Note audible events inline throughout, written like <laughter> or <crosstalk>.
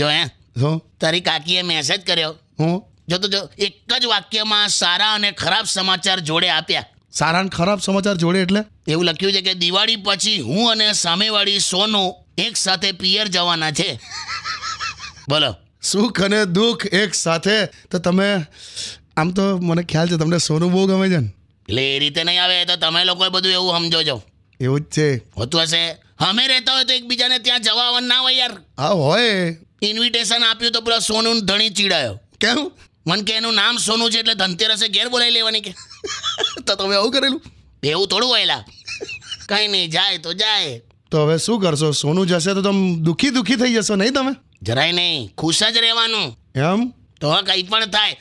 જો હે શું તારી કાકીએ મેસેજ કર્યો હું જો તો જો એક જ વાક્યમાં સારા અને ખરાબ સમાચાર જોડે આપ્યા સારા અને ખરાબ સમાચાર જોડે એટલે એવું લખ્યું છે કે દિવાળી પછી હું અને સામેવાળી સોનું એક સાથે પિયર જવાના છે બોલો સુખ અને દુઃખ એક સાથે તો તમે આમ તો મને ખ્યાલ છે તમને સોનું બહુ ગમે છે ને એટલે એ રીતે નહીં આવે તો તમે લોકોએ બધું એવું સમજો છો એવું જ છે હોતું હશે અમે રહેતા હોય તો એકબીજાને ત્યાં જવા ના હોય યાર હા હોય ઇન્વિટેશન આપ્યું તો પૂરા સોનું ધણી ચીડાયો કેમ મન કે એનું નામ સોનું છે એટલે ધનતેરસે ઘેર બોલાવી લેવાની કે તો તમે આવું કરેલું એવું થોડું વહેલા કંઈ નહીં જાય તો જાય તો હવે શું કરશો સોનું જશે તો તમે દુઃખી દુઃખી થઈ જશો નહીં તમે જરાય નહીં ખુશ જ રહેવાનું એમ તો કંઈ પણ થાય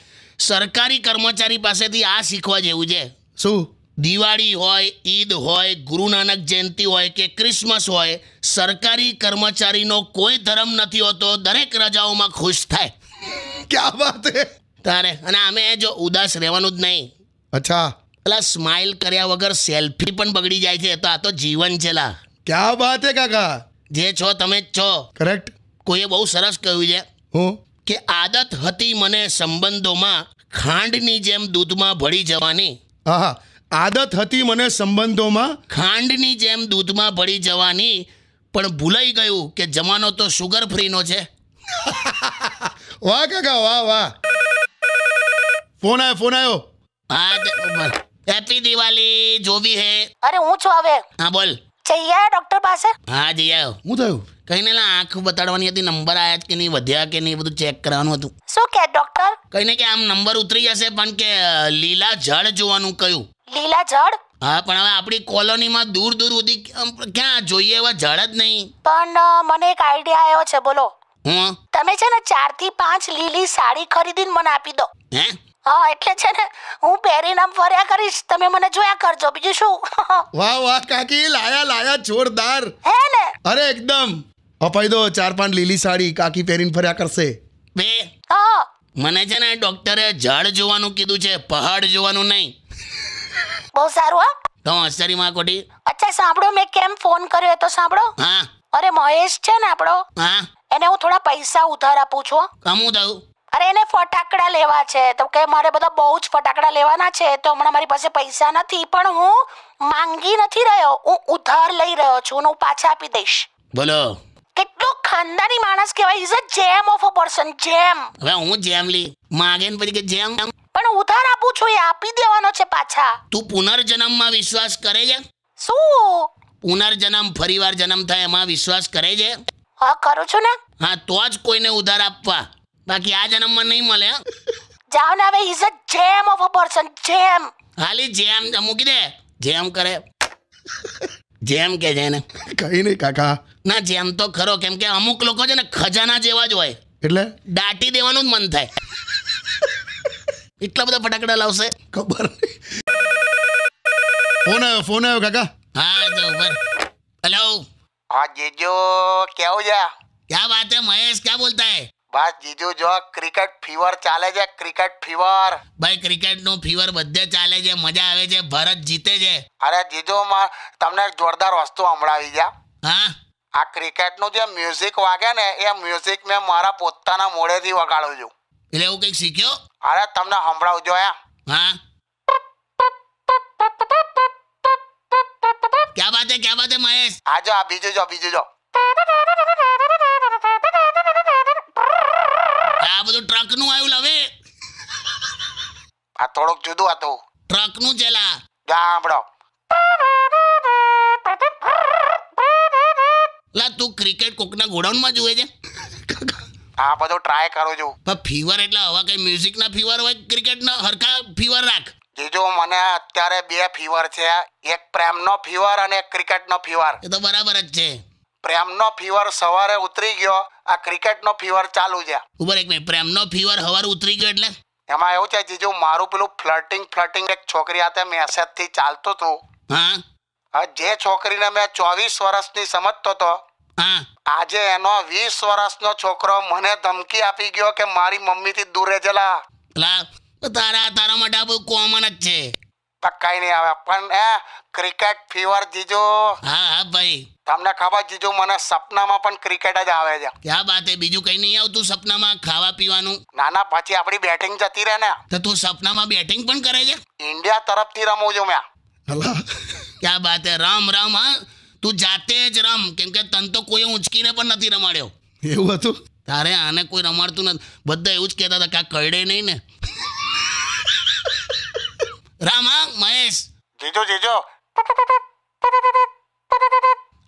સરકારી કર્મચારી પાસેથી આ શીખવા જેવું છે શું દિવાળી હોય ઈદ હોય ગુરુનાનક નાનક જયંતિ હોય કે ક્રિસમસ હોય સરકારી કર્મચારીનો કોઈ ધર્મ નથી હોતો દરેક રજાઓમાં ખુશ થાય ક્યાં વાત હે તારે અને અમે જો ઉદાસ રહેવાનું જ નહીં અચ્છા પેલા સ્માઇલ કર્યા વગર સેલ્ફી પણ બગડી જાય છે તો આ તો જીવન છે લા ક્યાં વાત હે કાકા જે છો તમે જ છો કરેક્ટ કોઈએ બહુ સરસ કહ્યું છે હું કે આદત હતી મને સંબંધોમાં ખાંડની જેમ દૂધમાં ભળી જવાની હા આદત હતી મને સંબંધોમાં ખાંડની જેમ દૂધમાં ભળી જવાની પણ ભૂલાઈ ગયું કે જમાનો તો સુગર ફ્રીનો છે <laughs> વાહ કાકા વાહ વાહ ફોન આવ્યો ફોન આવ્યો હા હેપી દિવાળી જોવી હે અરે હું છું હવે હા બોલ જઈ ડોક્ટર પાસે હા જઈ હું થયું કઈ ને આંખ બતાડવાની હતી નંબર આયા કે નહીં વધ્યા કે નહીં બધું ચેક કરવાનું હતું શું કે ડોક્ટર કઈ કે આમ નંબર ઉતરી જશે પણ કે લીલા જળ જોવાનું કયું લીલા ઝાડ હા પણ હવે આપણી કોલોનીમાં દૂર દૂર સુધી ક્યાં જોઈએ એવા ઝાડ જ નહીં પણ મને એક આઈડિયા આવ્યો છે બોલો હું તમે છે ને ચાર થી પાંચ લીલી સાડી ખરીદીને મને આપી દો હે હા એટલે છે ને હું પહેરીને આમ ફર્યા કરીશ તમે મને જોયા કરજો બીજું શું <laughs> વાહ વાહ કાકી લાયા લાયા જોરદાર હે ને અરે એકદમ અપાઈ દો ચાર પાંચ લીલી સાડી કાકી પહેરીને ફર્યા કરશે બે હા મને છે ને ડોક્ટરે ઝાડ જોવાનું કીધું છે પહાડ જોવાનું નહીં બહુ સારું હા તો આશ્ચર્યમાં કોટી અચ્છા સાંભળો મેં કેમ ફોન કર્યો તો સાંભળો હા અરે મહેશ છે ને આપણો હા એને હું થોડા પૈસા ઉધાર આપું છું કમું દઉં અરે એને ફટાકડા લેવા છે તો કે મારે બધા બહુ જ ફટાકડા લેવાના છે તો હમણાં મારી પાસે પૈસા નથી પણ હું માંગી નથી રહ્યો હું ઉધાર લઈ રહ્યો છું હું પાછા આપી દઈશ બોલો કેટલો ખાનદાની માણસ કહેવાય ઇઝ અ જેમ ઓફ અ પર્સન જેમ હવે હું જેમ લી માગે ને પછી કે જેમ પણ ઉધાર આપું છું એ આપી દેવાનો છે પાછા તું પુનર્જન્મમાં વિશ્વાસ કરે છે શું પુનર્જન્મ ફરીવાર જન્મ થાય એમાં વિશ્વાસ કરે છે હા કરું છું ને હા તો જ કોઈને ઉધાર આપવા બાકી આ જન્મમાં નહીં મળે જાઓ ને હવે ઇઝ અ જેમ ઓફ અ પર્સન જેમ હાલી જેમ મૂકી દે જેમ કરે જેમ કે છે એને નહીં કાકા ના જેમ તો ખરો કેમ કે અમુક લોકો છે ને ખજાના જેવા જ હોય એટલે દાટી દેવાનું જ મન થાય એટલા બધા ફટાકડા લાવશે ખબર ફોન આવ્યો ફોન આવ્યો કાકા હા તો ઉપર હેલો હા જીજુ કેવું છે ક્યાં વાત હે મહેશ ક્યાં બોલતા હે બસ જીજુ જો ક્રિકેટ ફીવર ચાલે છે ક્રિકેટ ફીવર ભાઈ ક્રિકેટ નું ફીવર બધે ચાલે છે મજા આવે છે ભરત જીતે છે અરે જીજુ તમને જોરદાર વસ્તુ સંભળાવી જા હા આ ક્રિકેટ નું જે મ્યુઝિક વાગે ને એ મ્યુઝિક મેં મારા પોતાના મોડેથી વગાડું છું એટલે એવું કઈક શીખ્યો અરે તમને સંભળાવું જો હા ક્યાં વાત હે ક્યાં વાત હે મહેશ હા જો આ બીજું જો બીજું જો આ બધું ટ્રક નું આવ્યું લવે આ થોડુંક જુદું હતું ટ્રક નું છે ગામડો લા તું ક્રિકેટ કોકના ગોડાઉન માં જુએ છે આ બધો ટ્રાય કરું છું પણ ફીવર એટલે હવા કઈ મ્યુઝિક ના ફીવર હોય ક્રિકેટ ના હરખા ફીવર રાખ જીજો મને અત્યારે બે ફીવર છે એક પ્રેમ નો ફીવર અને એક ક્રિકેટ નો ફીવર એ તો બરાબર જ છે પ્રેમ નો ફીવર સવારે ઉતરી ગયો આ ક્રિકેટ નો ફીવર ચાલુ છે ઉપર એક મિનિટ પ્રેમ નો ફીવર સવારે ઉતરી ગયો એટલે એમાં એવું છે જીજુ મારું પેલું ફ્લર્ટિંગ ફ્લર્ટિંગ એક છોકરી હાથે મેસેજ થી ચાલતું હતું હા જે છોકરીને મેં ચોવીસ વર્ષની સમજતો હતો આજે એનો વીસ વર્ષનો છોકરો મને ધમકી આપી ગયો કે મારી મમ્મીથી દૂર રહેજેલા તારા તારા માટે આ કોમન જ છે પક્કાઈ નહીં આવે પણ એ ક્રિકેટ ફીવર જીજુ હા હા ભાઈ તમને ખબર જીજો મને સપનામાં પણ ક્રિકેટ જ આવે છે ક્યાં વાત હે બીજું કઈ નહીં આવતું સપનામાં ખાવા પીવાનું ના ના પછી આપણી બેટિંગ જતી રહે ને તો તું સપનામાં બેટિંગ પણ કરે છે ઇન્ડિયા તરફથી રમું છું મેં ક્યાં વાત હે રામ રામ હા તું જાતે જ રમ કેમ કે તન તો કોઈ ઊંચકીને પણ નથી રમાડ્યો એવું હતું તારે આને કોઈ રમાડતું નથી બધા એવું જ કહેતા હતા કે આ કરડે નહીં ને રામા મહેશ જીજો જીજો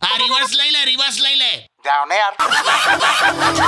આ રિવર્સ લઈ લે રિવર્સ લઈ લે જાવ ને યાર